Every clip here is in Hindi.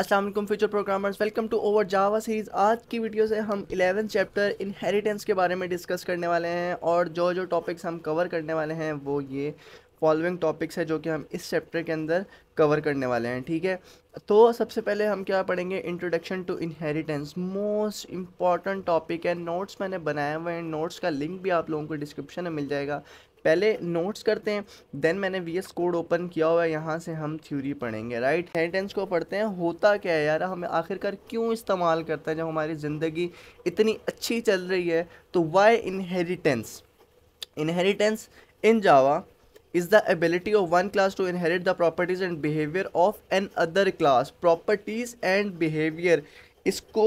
Aslam future programmers welcome to our Java series आज की वीडियो से हम 11 चैप्टर इनहेरिटेंस के बारे में डिस्कस करने वाले हैं और जो जो टॉपिक्स हम कवर करने वाले हैं वो ये फॉलोइंग टॉपिक्स है जो कि हम इस चैप्टर के अंदर कवर करने वाले हैं ठीक है तो सबसे पहले हम क्या पढ़ेंगे introduction to inheritance most important topic है नोट्स मैंने बनाए हुए हैं नोट्स का लिंक भी आप लोगों को डिस्क्रिप्शन में मिल जाएगा पहले नोट्स करते हैं देन मैंने वी कोड ओपन किया हुआ है यहाँ से हम थ्योरी पढ़ेंगे राइट सेंटेंस को पढ़ते हैं होता क्या है यार हमें आखिरकार क्यों इस्तेमाल करता है जब हमारी ज़िंदगी इतनी अच्छी चल रही है तो why inheritance inheritance in Java is the ability of one class to inherit the properties and behavior of an other class properties and behavior इसको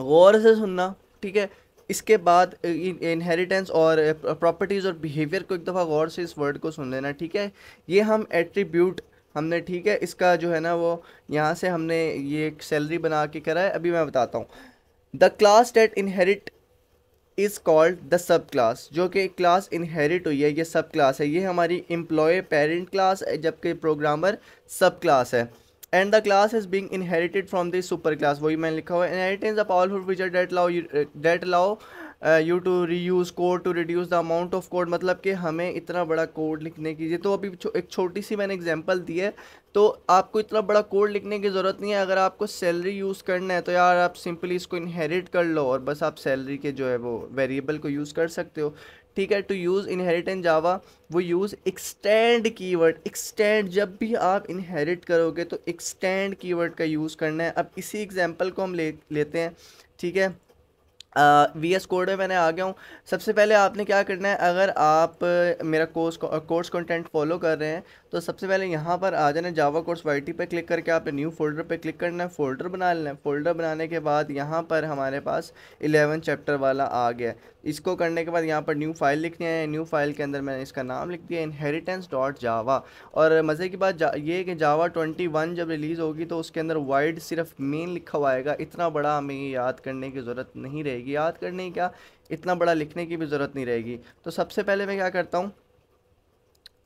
गौर से सुनना ठीक है इसके बाद इनहेरिटेंस और प्रॉपर्टीज़ और बिहेवियर को एक दफ़ा गौर से इस वर्ड को सुन लेना ठीक है ये हम एट्रीब्यूट हमने ठीक है इसका जो है ना वो यहाँ से हमने ये एक सैलरी बना के करा है अभी मैं बताता हूँ the class that inherit is called the sub class जो कि क्लास इनहेरिट हुई है ये सब क्लास है ये हमारी एम्प्लॉय पेरेंट क्लास है जबकि प्रोग्रामर सब क्लास है and the class is being inherited from this super class वही मैंने लिखा हुआ है inheritance a powerful feature that allow that allow you to reuse code to reduce the amount of code मतलब कि हमें इतना बड़ा कोड लिखने की तो अभी चो, एक छोटी सी मैंने एग्जांपल दी है तो आपको इतना बड़ा कोड लिखने की ज़रूरत नहीं है अगर आपको सैलरी यूज़ करना है तो यार आप सिंपली इसको इनहेरिट कर लो और बस आप सैलरी के जो है वो वेरिएबल को यूज़ कर सकते हो ठीक है to use inherit in Java वो यूज़ एक्सटेंड कीवर्ड एक्सटेंड जब भी आप इनहेरिट करोगे तो एक्सटेंड कीवर्ड का यूज़ करना है अब इसी एग्जांपल को हम ले लेते हैं ठीक है वी एस कोड में मैंने आ गया हूँ सबसे पहले आपने क्या करना है अगर आप मेरा कोर्स कोर्स कंटेंट फॉलो कर रहे हैं तो सबसे पहले यहाँ पर आ जाना जावा कोर्स वाई टी पर क्लिक करके आपने न्यू फोल्डर पर क्लिक करना है फोल्डर बना लेना है फोल्डर बनाने के बाद यहाँ पर हमारे पास इलेवन चैप्टर वाला आ गया इसको करने के बाद यहाँ पर न्यू फाइल लिखनी है न्यू फाइल के अंदर मैंने इसका नाम लिख दिया इनहेरिटेंस डॉट जावा और मज़े की बात ये कि जावा ट्वेंटी वन जब रिलीज़ होगी तो उसके अंदर वाइड सिर्फ मेन लिखा हुआ आएगा इतना बड़ा हमें याद करने की ज़रूरत नहीं रहेगी याद करने की क्या इतना बड़ा लिखने की भी ज़रूरत नहीं रहेगी तो सबसे पहले मैं क्या करता हूँ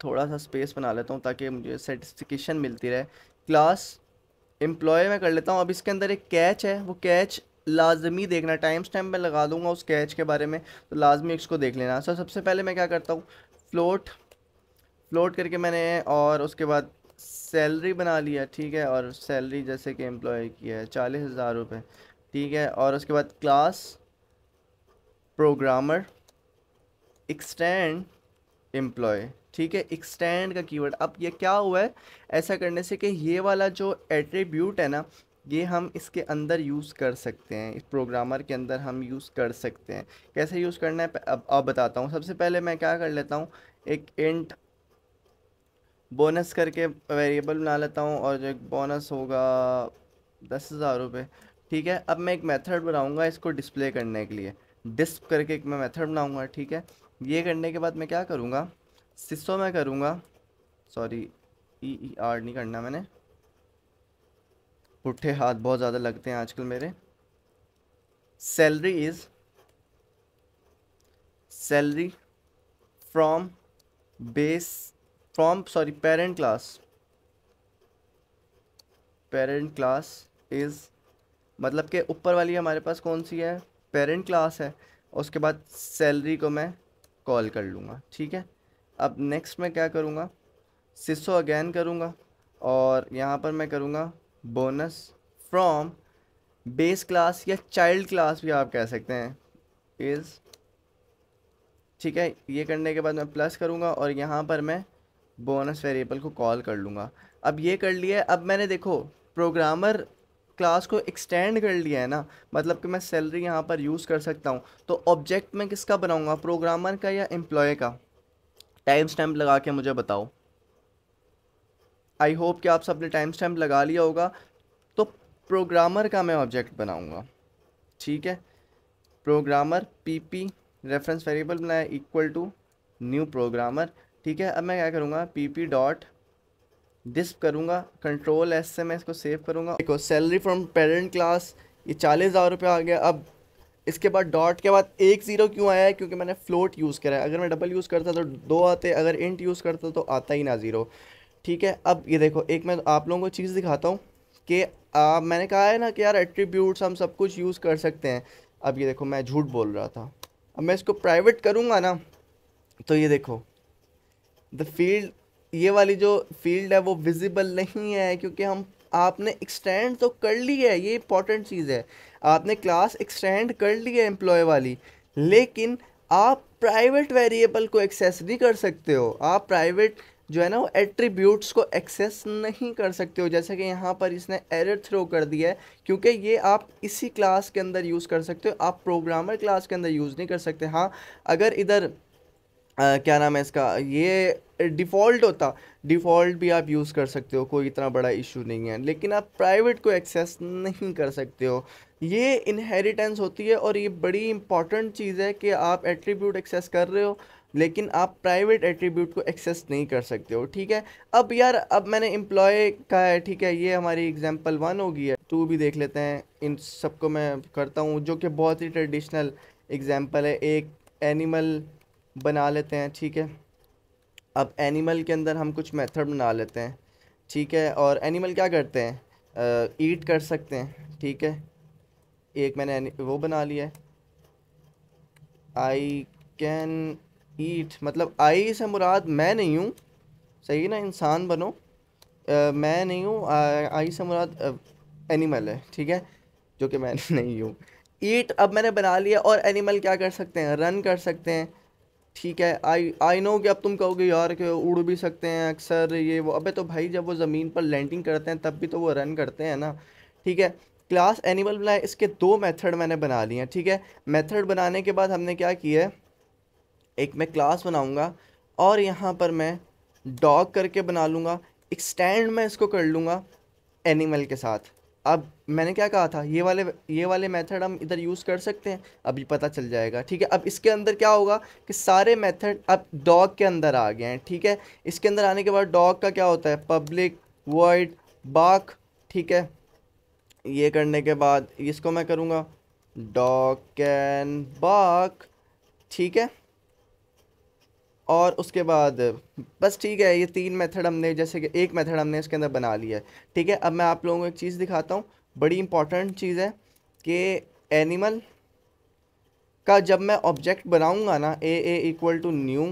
थोड़ा सा स्पेस बना लेता हूँ ताकि मुझे सेटिस्फिकेशन मिलती रहे क्लास एम्प्लॉय में कर लेता हूँ अब इसके अंदर एक कैच है वो कैच लाजमी देखना टाइम स्टैम्प मैं लगा दूंगा उस कैच के बारे में तो लाजमी इसको देख लेना सर सबसे पहले मैं क्या करता हूँ फ्लोट फ्लोट करके मैंने और उसके बाद सैलरी बना लिया ठीक है और सैलरी जैसे कि एम्प्लॉय की है चालीस हज़ार रुपये ठीक है और उसके बाद क्लास प्रोग्रामर एक्सटेंड एम्प्लॉय ठीक है एक्सटेंड का कीवर्ड अब ये क्या हुआ है ऐसा करने से कि ये वाला जो एट्रीब्यूट है ना ये हम इसके अंदर यूज़ कर सकते हैं इस प्रोग्रामर के अंदर हम यूज़ कर सकते हैं कैसे यूज़ करना है अब अब बताता हूँ सबसे पहले मैं क्या कर लेता हूँ एक इंट बोनस करके वेरिएबल बना लेता हूँ और जो एक बोनस होगा दस हज़ार रुपये ठीक है अब मैं एक मेथड बनाऊँगा इसको डिस्प्ले करने के लिए डिस्प करके एक मैं मेथड बनाऊँगा ठीक है ये करने के बाद मैं क्या करूँगा सिसो में करूँगा sorry E e E e R नहीं करना मैंने पुट्ठे हाथ बहुत ज़्यादा लगते हैं आजकल मेरे salary is salary from base from sorry parent class parent class is मतलब के ऊपर वाली हमारे पास कौन सी है पेरेंट क्लास है उसके बाद सैलरी को मैं कॉल कर लूँगा ठीक है अब नेक्स्ट मैं क्या करूँगा सिसो अगेन करूँगा और यहाँ पर मैं करूँगा बोनस फ्रॉम बेस क्लास या चाइल्ड क्लास भी आप कह सकते हैं इज़ ठीक है ये करने के बाद मैं प्लस करूँगा और यहाँ पर मैं बोनस वेरिएबल को कॉल कर लूँगा अब ये कर लिया अब मैंने देखो प्रोग्रामर क्लास को एक्सटेंड कर लिया है ना मतलब कि मैं सैलरी यहाँ पर यूज़ कर सकता हूँ तो ऑब्जेक्ट मैं किसका बनाऊँगा प्रोग्रामर का या एम्प्लॉय का टाइम स्टैम्प लगा के मुझे बताओ आई होप कि आप सबने टाइम स्टैम्प लगा लिया होगा तो प्रोग्रामर का मैं ऑब्जेक्ट बनाऊँगा ठीक है programmer P P reference variable बनाया इक्वल टू न्यू प्रोग्रामर ठीक है अब मैं क्या करूँगा पी पी डॉट डिस्प करूँगा कंट्रोल एस से मैं इसको सेव करूँगा देखो सैलरी फ्रॉम पेरेंट क्लास ये चालीस हज़ार रुपये आ गया अब इसके बाद डॉट के बाद एक ज़ीरो क्यों आया है क्योंकि मैंने फ्लोट यूज़ करा है अगर मैं डबल यूज़ करता तो दो आते अगर इंट यूज़ करता तो आता ही ना ज़ीरो ठीक है अब ये देखो एक मैं आप लोगों को चीज़ दिखाता हूँ कि मैंने कहा है ना कि यार एट्रीब्यूट्स हम सब कुछ यूज़ कर सकते हैं अब ये देखो मैं झूठ बोल रहा था अब मैं इसको प्राइवेट करूँगा ना तो ये देखो द फील्ड ये वाली जो फील्ड है वो विजिबल नहीं है क्योंकि हम आपने एक्सटेंड तो कर ली है ये इंपॉर्टेंट चीज़ है आपने क्लास एक्सटेंड कर ली है एम्प्लॉय वाली लेकिन आप प्राइवेट वेरिएबल को एक्सेस नहीं कर सकते हो आप प्राइवेट जो है ना वो एट्रीब्यूट्स को एक्सेस नहीं कर सकते हो जैसे कि यहाँ पर इसने एरर थ्रो कर दिया है क्योंकि ये आप इसी क्लास के अंदर यूज़ कर सकते हो आप प्रोग्रामर क्लास के अंदर यूज़ नहीं कर सकते हाँ अगर इधर आ, क्या नाम है इसका ये डिफ़ॉल्ट होता डिफ़ॉल्ट भी आप यूज़ कर सकते हो कोई इतना बड़ा इशू नहीं है लेकिन आप प्राइवेट को एक्सेस नहीं कर सकते हो ये इनहेरिटेंस होती है और ये बड़ी इंपॉर्टेंट चीज़ है कि आप एट्रीब्यूट एक्सेस कर रहे हो लेकिन आप प्राइवेट एट्रीब्यूट को एक्सेस नहीं कर सकते हो ठीक है अब यार अब मैंने एम्प्लॉय का है ठीक है ये हमारी एग्जांपल वन होगी है टू भी देख लेते हैं इन सबको मैं करता हूँ जो कि बहुत ही ट्रेडिशनल एग्जांपल है एक एनिमल बना लेते हैं ठीक है अब एनिमल के अंदर हम कुछ मेथड बना लेते हैं ठीक है और एनिमल क्या करते हैं ईट कर सकते हैं ठीक है एक मैंने वो बना लिया आई कैन ईट मतलब आई से मुराद मैं नहीं हूँ सही है ना इंसान बनो आ, मैं नहीं हूँ आई से मुराद एनिमल है ठीक है जो कि मैं नहीं हूँ ईट अब मैंने बना लिया और एनिमल क्या कर सकते हैं रन कर सकते हैं ठीक है आई आई नो कि अब तुम कहोगे यार कि उड़ भी सकते हैं अक्सर ये वो अबे तो भाई जब वो ज़मीन पर लैंडिंग करते हैं तब भी तो वो रन करते हैं ना ठीक है क्लास एनिमल बनाए इसके दो मेथड मैंने बना लिए हैं ठीक है मेथड बनाने के बाद हमने क्या किया है एक मैं क्लास बनाऊंगा और यहाँ पर मैं डॉग करके बना लूँगा एक्सटेंड मैं इसको कर लूँगा एनिमल के साथ अब मैंने क्या कहा था ये वाले ये वाले मेथड हम इधर यूज़ कर सकते हैं अभी पता चल जाएगा ठीक है अब इसके अंदर क्या होगा कि सारे मेथड अब डॉग के अंदर आ गए हैं ठीक है इसके अंदर आने के बाद डॉग का क्या होता है पब्लिक वर्ड बाक ठीक है ये करने के बाद इसको मैं करूँगा डॉग कैन बाक ठीक है और उसके बाद बस ठीक है ये तीन मेथड हमने जैसे कि एक मेथड हमने इसके अंदर बना लिया है ठीक है अब मैं आप लोगों को एक चीज़ दिखाता हूँ बड़ी इंपॉर्टेंट चीज़ है कि एनिमल का जब मैं ऑब्जेक्ट बनाऊँगा ना A A equal to new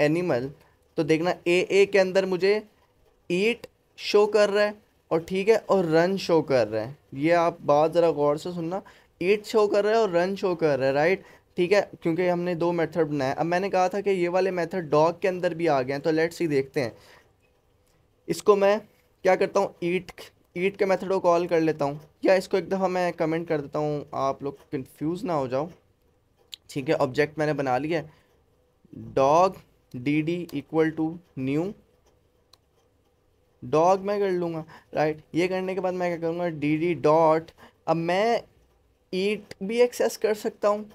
animal तो देखना ए ए के अंदर मुझे ईट शो कर रहा है और ठीक है और रन शो कर रहे हैं ये आप बात ज़रा गौर से सुनना एट शो कर रहे हैं और रन शो कर रहे हैं राइट ठीक है क्योंकि हमने दो मेथड बनाए अब मैंने कहा था कि ये वाले मेथड डॉग के अंदर भी आ गए हैं तो लेट्स ही देखते हैं इसको मैं क्या करता हूँ ईट ईट के मेथड को कॉल कर लेता हूँ या इसको एक दफ़ा मैं कमेंट कर देता हूँ आप लोग कंफ्यूज ना हो जाओ ठीक है ऑब्जेक्ट मैंने बना लिया dog D D equal to new dog मैं कर लूँगा राइट ये करने के बाद मैं क्या करूँगा डी डी डॉट अब मैं ईट भी एक्सेस कर सकता हूँ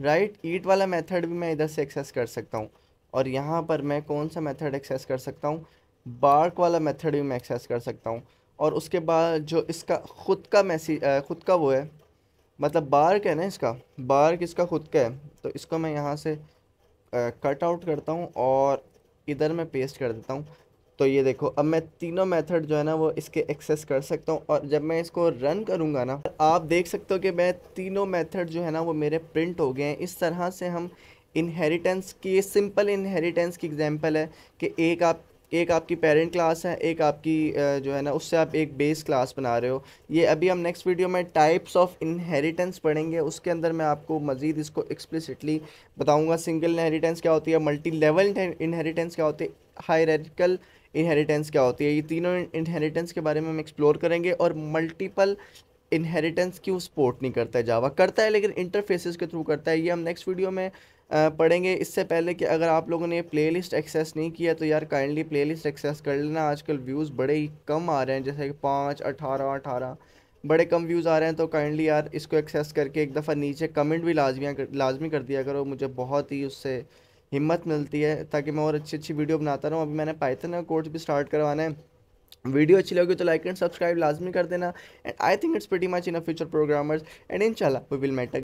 राइट ईट वाला मेथड भी मैं इधर से एक्सेस कर सकता हूँ और यहाँ पर मैं कौन सा मेथड एक्सेस कर सकता हूँ बार्क वाला मेथड भी मैं एक्सेस कर सकता हूँ और उसके बाद जो इसका ख़ुद का मैसेज ख़ुद का वो है मतलब बार्क है ना इसका बार्क इसका ख़ुद का है तो इसको मैं यहाँ से कट आउट करता हूँ और इधर मैं पेस्ट कर देता हूँ तो ये देखो अब मैं तीनों मेथड जो है ना वो इसके एक्सेस कर सकता हूँ और जब मैं इसको रन करूँगा ना आप देख सकते हो कि मैं तीनों मेथड जो है ना वो मेरे प्रिंट हो गए हैं इस तरह से हम इनहेरिटेंस की सिंपल इनहेरिटेंस की एग्जांपल है कि एक आप एक आपकी पेरेंट क्लास है एक आपकी जो है ना उससे आप एक बेस क्लास बना रहे हो ये अभी हम नेक्स्ट वीडियो में टाइप्स ऑफ इनहेरिटेंस पढ़ेंगे उसके अंदर मैं आपको मज़ीद इसको एक्सप्लिसिटली बताऊंगा सिंगल इनहेरिटेंस क्या होती है मल्टी लेवल इनहेरिटेंस क्या होती है हायरकल इनहेरिटेंस क्या होती है ये तीनों इनहेरिटेंस के बारे में हम एक्सप्लोर करेंगे और मल्टीपल इनहेरिटेंस क्यों सपोर्ट नहीं करता है जावा करता है लेकिन इंटरफेसेस के थ्रू करता है ये हम नेक्स्ट वीडियो में पढ़ेंगे इससे पहले कि अगर आप लोगों ने लिस्ट एक्सेस नहीं किया तो यार काइंडली लिस्ट एक्सेस कर लेना आजकल व्यूज़ बड़े ही कम आ रहे हैं जैसे कि पाँच अठारह अठारह बड़े कम व्यूज़ आ रहे हैं तो काइंडली यार इसको एक्सेस करके एक दफ़ा नीचे कमेंट भी लाजमिया कर लाजमी कर दिया करो मुझे बहुत ही उससे हिम्मत मिलती है ताकि मैं और अच्छी अच्छी वीडियो बनाता रहूँ अभी मैंने पाइथन का कोर्स भी स्टार्ट करवाना है वीडियो अच्छी लगी तो लाइक एंड सब्सक्राइब लाजमी कर देना and I think it's pretty much in a future programmers and इंशाल्लाह वी विल मेट